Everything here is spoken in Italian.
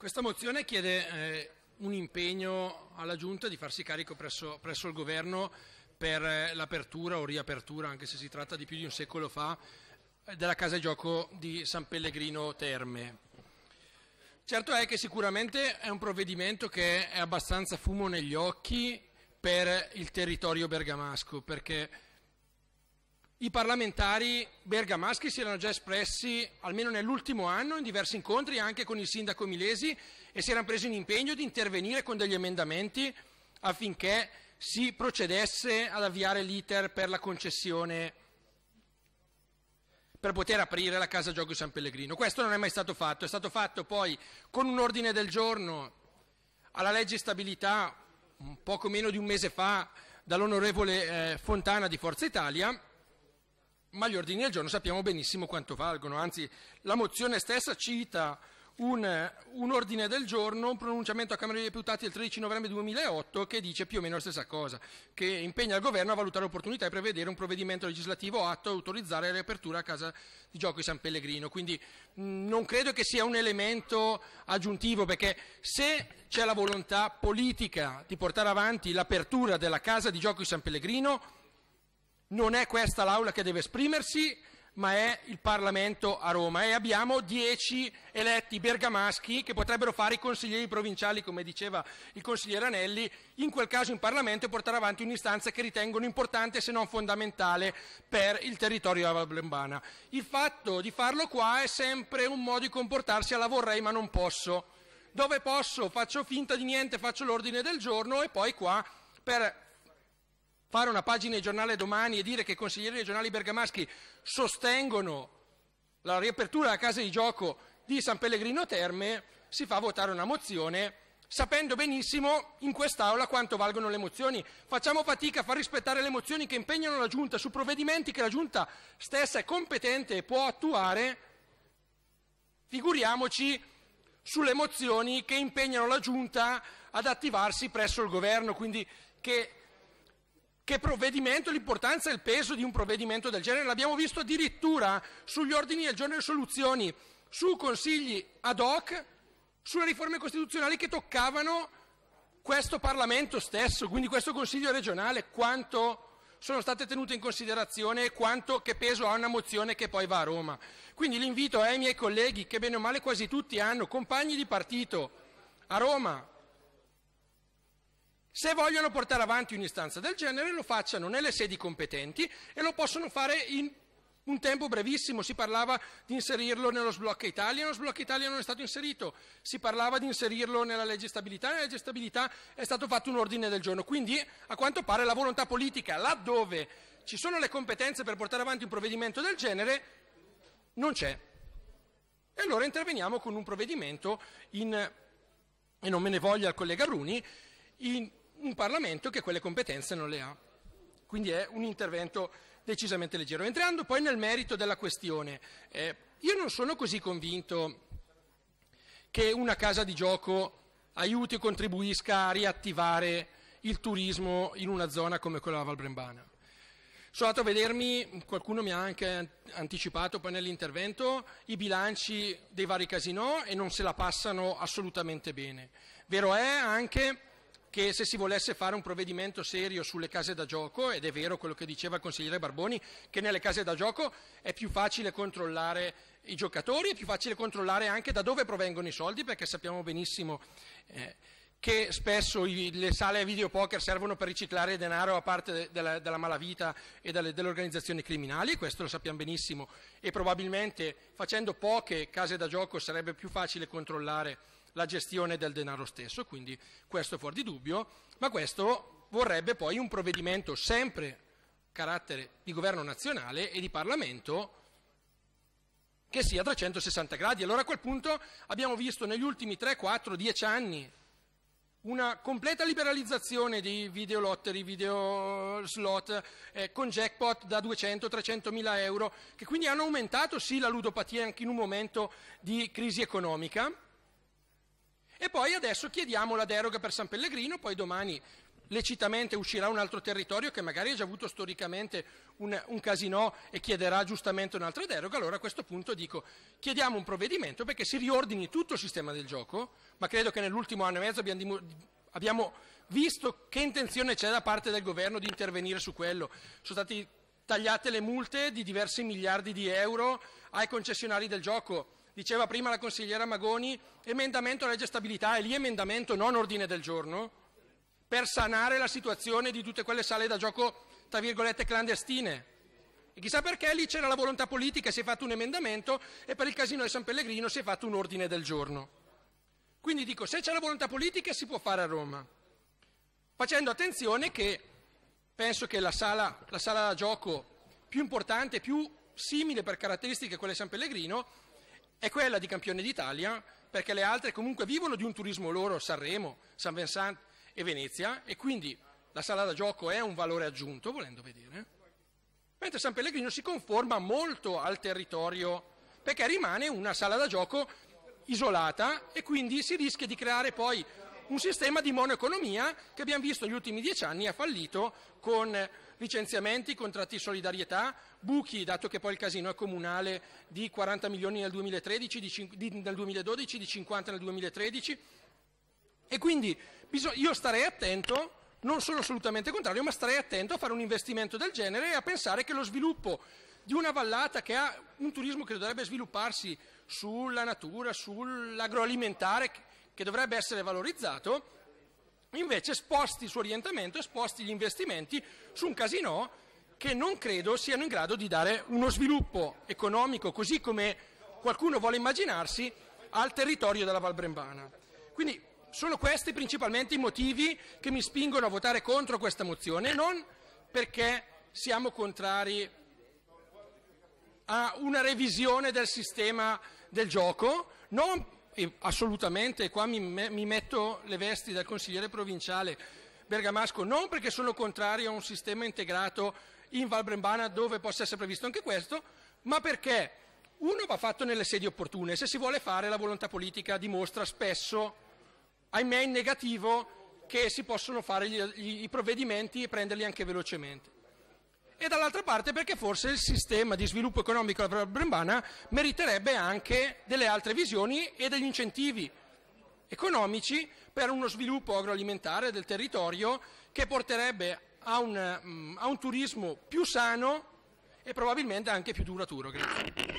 Questa mozione chiede eh, un impegno alla Giunta di farsi carico presso, presso il Governo per eh, l'apertura o riapertura, anche se si tratta di più di un secolo fa, eh, della casa gioco di San Pellegrino Terme. Certo è che sicuramente è un provvedimento che è abbastanza fumo negli occhi per il territorio bergamasco, perché i parlamentari bergamaschi si erano già espressi, almeno nell'ultimo anno, in diversi incontri anche con il sindaco Milesi e si erano presi un impegno di intervenire con degli emendamenti affinché si procedesse ad avviare l'iter per la concessione per poter aprire la casa giochi San Pellegrino. Questo non è mai stato fatto, è stato fatto poi con un ordine del giorno alla legge stabilità un poco meno di un mese fa dall'onorevole eh, Fontana di Forza Italia ma gli ordini del giorno sappiamo benissimo quanto valgono, anzi la mozione stessa cita un, un, ordine del giorno, un pronunciamento a Camera dei Deputati del 13 novembre 2008 che dice più o meno la stessa cosa, che impegna il Governo a valutare l'opportunità e prevedere un provvedimento legislativo atto a autorizzare la riapertura a casa di gioco di San Pellegrino. Quindi mh, mm, non credo che sia un elemento aggiuntivo perché se c'è la volontà politica di portare avanti l'apertura della casa di gioco di San Pellegrino non è questa l'aula che deve esprimersi, ma è il Parlamento a Roma e abbiamo dieci eletti bergamaschi che potrebbero fare i consiglieri provinciali, come diceva il consigliere Anelli, in quel caso in Parlamento e portare avanti un'istanza che ritengono importante se non fondamentale per il territorio della Blembana. Il fatto di farlo qua è sempre un modo di comportarsi alla vorrei ma non posso. Dove posso faccio finta di niente, faccio l'ordine del giorno e poi qua per fare una pagina di giornale domani e dire che i consiglieri regionali bergamaschi sostengono la riapertura della casa di gioco di San Pellegrino Terme, si fa votare una mozione sapendo benissimo in quest'Aula quanto valgono le mozioni. Facciamo fatica a far rispettare le mozioni che impegnano la Giunta su provvedimenti che la Giunta stessa è competente e può attuare. Figuriamoci sulle mozioni che impegnano la Giunta ad attivarsi presso il Governo, quindi che che provvedimento, l'importanza e il peso di un provvedimento del genere. L'abbiamo visto addirittura sugli ordini del giorno e soluzioni, su consigli ad hoc, sulle riforme costituzionali che toccavano questo Parlamento stesso, quindi questo Consiglio regionale, quanto sono state tenute in considerazione e quanto che peso ha una mozione che poi va a Roma. Quindi l'invito ai miei colleghi, che bene o male quasi tutti hanno compagni di partito a Roma, se vogliono portare avanti un'istanza del genere lo facciano nelle sedi competenti e lo possono fare in un tempo brevissimo, si parlava di inserirlo nello sblocca Italia, lo sblocca Italia non è stato inserito, si parlava di inserirlo nella legge stabilità, nella legge stabilità è stato fatto un ordine del giorno, quindi a quanto pare la volontà politica laddove ci sono le competenze per portare avanti un provvedimento del genere non c'è. E allora interveniamo con un provvedimento in, e non me ne voglia il collega Bruni, in un Parlamento che quelle competenze non le ha. Quindi è un intervento decisamente leggero. Entrando poi nel merito della questione, eh, io non sono così convinto che una casa di gioco aiuti e contribuisca a riattivare il turismo in una zona come quella della Brembana. Sono andato a vedermi, qualcuno mi ha anche anticipato poi nell'intervento, i bilanci dei vari casinò e non se la passano assolutamente bene. Vero è anche che se si volesse fare un provvedimento serio sulle case da gioco, ed è vero quello che diceva il consigliere Barboni, che nelle case da gioco è più facile controllare i giocatori, è più facile controllare anche da dove provengono i soldi, perché sappiamo benissimo eh, che spesso i, le sale a videopoker servono per riciclare denaro a parte de, della, della, malavita e dalle, delle organizzazioni criminali, questo lo sappiamo benissimo, e probabilmente facendo poche case da gioco sarebbe più facile controllare la gestione del denaro stesso, quindi questo è fuori di dubbio, ma questo vorrebbe poi un provvedimento sempre carattere di governo nazionale e di Parlamento che sia a 360 gradi. Allora a quel punto abbiamo visto negli ultimi 3, 4, 10 anni una completa liberalizzazione di videolottery, video slot eh, con jackpot da 200-300 mila euro che quindi hanno aumentato sì la ludopatia anche in un momento di crisi economica e poi adesso chiediamo la deroga per San Pellegrino, poi domani lecitamente uscirà un altro territorio che magari ha già avuto storicamente un, un casino e chiederà giustamente un'altra deroga, allora a questo punto dico chiediamo un provvedimento perché si riordini tutto il sistema del gioco, ma credo che nell'ultimo anno e mezzo abbiamo, abbiamo visto che intenzione c'è da parte del governo di intervenire su quello. Sono state tagliate le multe di diversi miliardi di euro ai concessionari del gioco diceva prima la consigliera Magoni, emendamento alla legge stabilità è lì emendamento non ordine del giorno, per sanare la situazione di tutte quelle sale da gioco, tra virgolette, clandestine. E chissà perché lì c'era la volontà politica, si è fatto un emendamento e per il casino di San Pellegrino si è fatto un ordine del giorno. Quindi dico, se c'è la volontà politica si può fare a Roma, facendo attenzione che penso che la sala, la sala da gioco più importante, più simile per caratteristiche a quella di San Pellegrino, è quella di campione d'Italia perché le altre comunque vivono di un turismo loro, Sanremo, San Vincent e Venezia e quindi la sala da gioco è un valore aggiunto, volendo vedere. Mentre San Pellegrino si conforma molto al territorio perché rimane una sala da gioco isolata e quindi si rischia di creare poi un sistema di monoeconomia che abbiamo visto negli ultimi dieci anni ha fallito con licenziamenti, contratti di solidarietà, buchi, dato che poi il casino è comunale, di 40 milioni nel 2013, di, di, nel 2012, di 50 nel 2013. E quindi io starei attento non sono assolutamente contrario, ma starei attento a fare un investimento del genere e a pensare che lo sviluppo di una vallata che ha un turismo che dovrebbe svilupparsi sulla natura, sull'agroalimentare, che dovrebbe essere valorizzato, invece sposti il suo orientamento e sposti gli investimenti su un casino che non credo siano in grado di dare uno sviluppo economico così come qualcuno vuole immaginarsi al territorio della Val Brembana. Quindi sono questi principalmente i motivi che mi spingono a votare contro questa mozione, non perché siamo contrari a una revisione del sistema del gioco, non assolutamente, e qua mi, mi metto le vesti del consigliere provinciale bergamasco, non perché sono contrario a un sistema integrato in Val Brembana dove possa essere previsto anche questo, ma perché uno va fatto nelle sedi opportune. Se si vuole fare la volontà politica dimostra spesso, ahimè in negativo, che si possono fare gli, gli, i provvedimenti e prenderli anche velocemente e dall'altra parte perché forse il sistema di sviluppo economico della Brembana meriterebbe anche delle altre visioni e degli incentivi economici per uno sviluppo agroalimentare del territorio che porterebbe a un, mm, a un turismo più sano e probabilmente anche più duraturo. Grazie.